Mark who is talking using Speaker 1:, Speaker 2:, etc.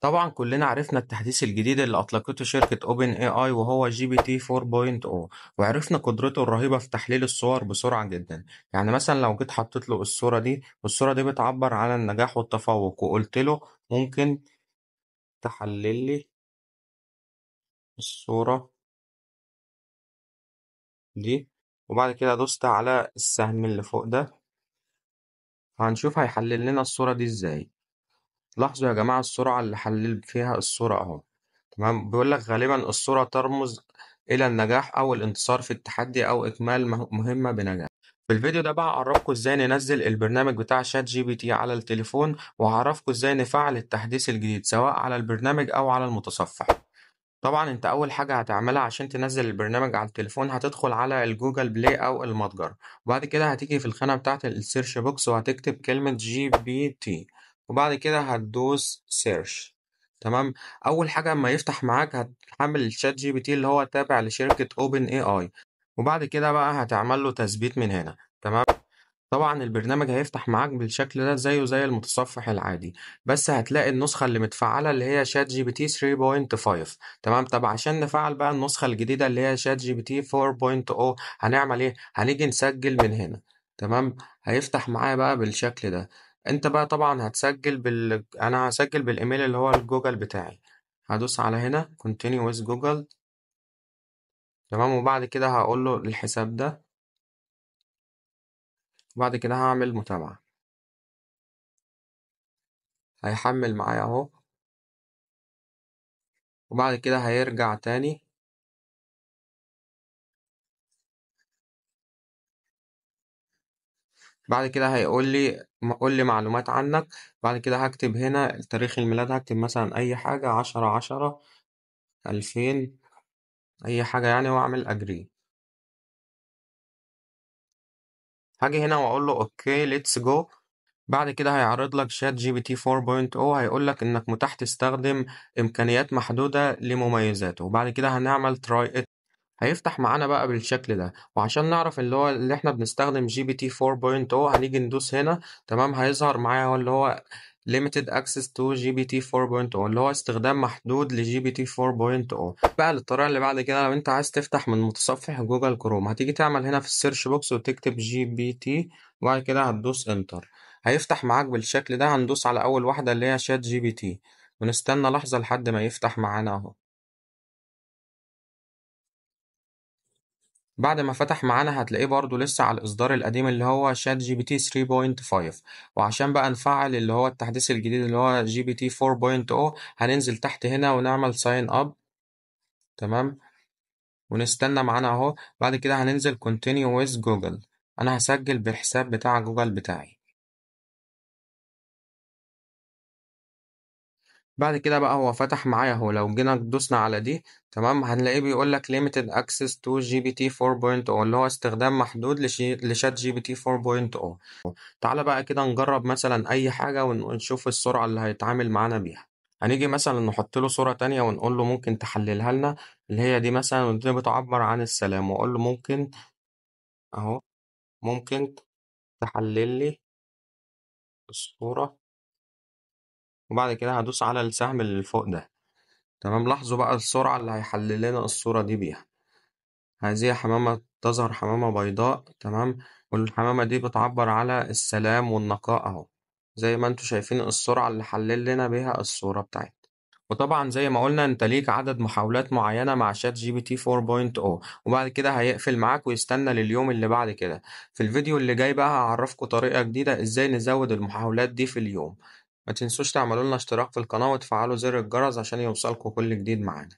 Speaker 1: طبعًا كلنا عرفنا التحديث الجديد اللي أطلقته شركة أوبن اي آي وهو جي بي تي 4.0 وعرفنا قدرته الرهيبة في تحليل الصور بسرعة جدا يعني مثلا لو جيت حطيت له الصورة دي والصورة دي بتعبر عن النجاح والتفوق وقلت له ممكن تحلل لي الصورة دي وبعد كده دوست على السهم اللي فوق ده هنشوف هيحلل لنا الصورة دي ازاي لاحظوا يا جماعة السرعة اللي حلل فيها الصورة أهو تمام بيقول لك غالبا الصورة ترمز إلى النجاح أو الانتصار في التحدي أو إكمال مهمة بنجاح في الفيديو ده بقى أعرفكم إزاي ننزل البرنامج بتاع شات جي بي تي على التليفون وهعرفكم إزاي نفعل التحديث الجديد سواء على البرنامج أو على المتصفح طبعا انت اول حاجة هتعملها عشان تنزل البرنامج على التليفون هتدخل على الجوجل بلاي او المتجر وبعد كده هتيجي في الخانة بتاعت السيرش بوكس وهتكتب كلمة جي بي تي وبعد كده هتدوس سيرش تمام اول حاجه اما يفتح معاك هتحمل الشات جي بي تي اللي هو تابع لشركه اوبن اي اي وبعد كده بقى هتعمل له تثبيت من هنا تمام طبعا البرنامج هيفتح معاك بالشكل ده زيه زي المتصفح العادي بس هتلاقي النسخة اللي متفعلة اللي هي شات جي بي تي 3.5 تمام طب عشان نفعل بقى النسخة الجديدة اللي هي شات جي بي تي 4.0 هنعمل ايه هنيجي نسجل من هنا تمام هيفتح معايا بقى بالشكل ده أنت بقى طبعًا هتسجّل بال أنا هسجل بالإيميل اللي هو الجوجل بتاعي، هدوس على هنا continue with جوجل تمام، وبعد كده هقول له الحساب ده وبعد
Speaker 2: كده هعمل متابعة. هيحمّل معايا أهو. وبعد كده هيرجع تاني.
Speaker 1: بعد كده هيقول لي قول لي معلومات عنك بعد كده هكتب هنا تاريخ الميلاد هكتب مثلا أي حاجة عشرة عشرة ألفين أي حاجة يعني وأعمل أجري هاجي هنا وأقول له أوكي ليتس جو بعد كده هيعرض لك شات جي بي تي 4.0 هيقول لك إنك متاح تستخدم إمكانيات محدودة لمميزاته وبعد كده هنعمل تراي هيفتح معانا بقى بالشكل ده وعشان نعرف اللي هو اللي احنا بنستخدم جي بي تي 4.0 هنيجي ندوس هنا تمام هيظهر معايا هو اللي هو limited access to GPT 4.0 اللي هو استخدام محدود ل GPT 4.0 بقى للطريقه اللي بعد كده لو انت عايز تفتح من متصفح جوجل كروم هتيجي تعمل هنا في السيرش بوكس وتكتب GPT وبعد كده هتدوس انتر هيفتح معاك بالشكل ده هندوس على اول واحده اللي هي شات جي بي تي ونستنى لحظه لحد ما يفتح معانا اهو بعد ما فتح معانا هتلاقيه برضو لسه على الإصدار القديم اللي هو شات جي بي تي 3.5 وعشان بقى نفعل اللي هو التحديث الجديد اللي هو جي بي تي 4.0 هننزل تحت هنا ونعمل ساين أب تمام ونستنى معانا أهو بعد كده هننزل continue with جوجل أنا هسجل بالحساب بتاع
Speaker 2: جوجل بتاعي
Speaker 1: بعد كده بقى هو فتح معايا هو لو جينا دوسنا على دي تمام هنلاقيه بيقول لك limited access to GPT 4.0 اللي هو استخدام محدود لشات جي بي تي 4.0 تعالى بقى كده نجرب مثلا أي حاجة ونشوف السرعة اللي هيتعامل معانا بيها هنيجي مثلا نحط له صورة تانية ونقول له ممكن تحللها لنا اللي هي دي مثلا ودي بتعبر عن السلام وأقول له ممكن أهو ممكن تحلل لي الصورة وبعد كده هدوس على السهم اللي فوق ده تمام لاحظوا بقى السرعة اللي هيحلل لنا الصورة دي بيها هذه حمامة تظهر حمامة بيضاء تمام والحمامة دي بتعبر على السلام والنقاء أهو زي ما انتوا شايفين السرعة اللي حلل لنا بيها الصورة بتاعتنا وطبعا زي ما قلنا انت ليك عدد محاولات معينه مع شات جي بي تي 4.0 وبعد كده هيقفل معاك ويستنى لليوم اللي بعد كده في الفيديو اللي جاي بقى هعرفكم طريقه جديده ازاي نزود المحاولات دي في اليوم ما تنسوش تعملولنا اشتراك في القناة وتفعلوا زر الجرس عشان يوصلكوا كل جديد معانا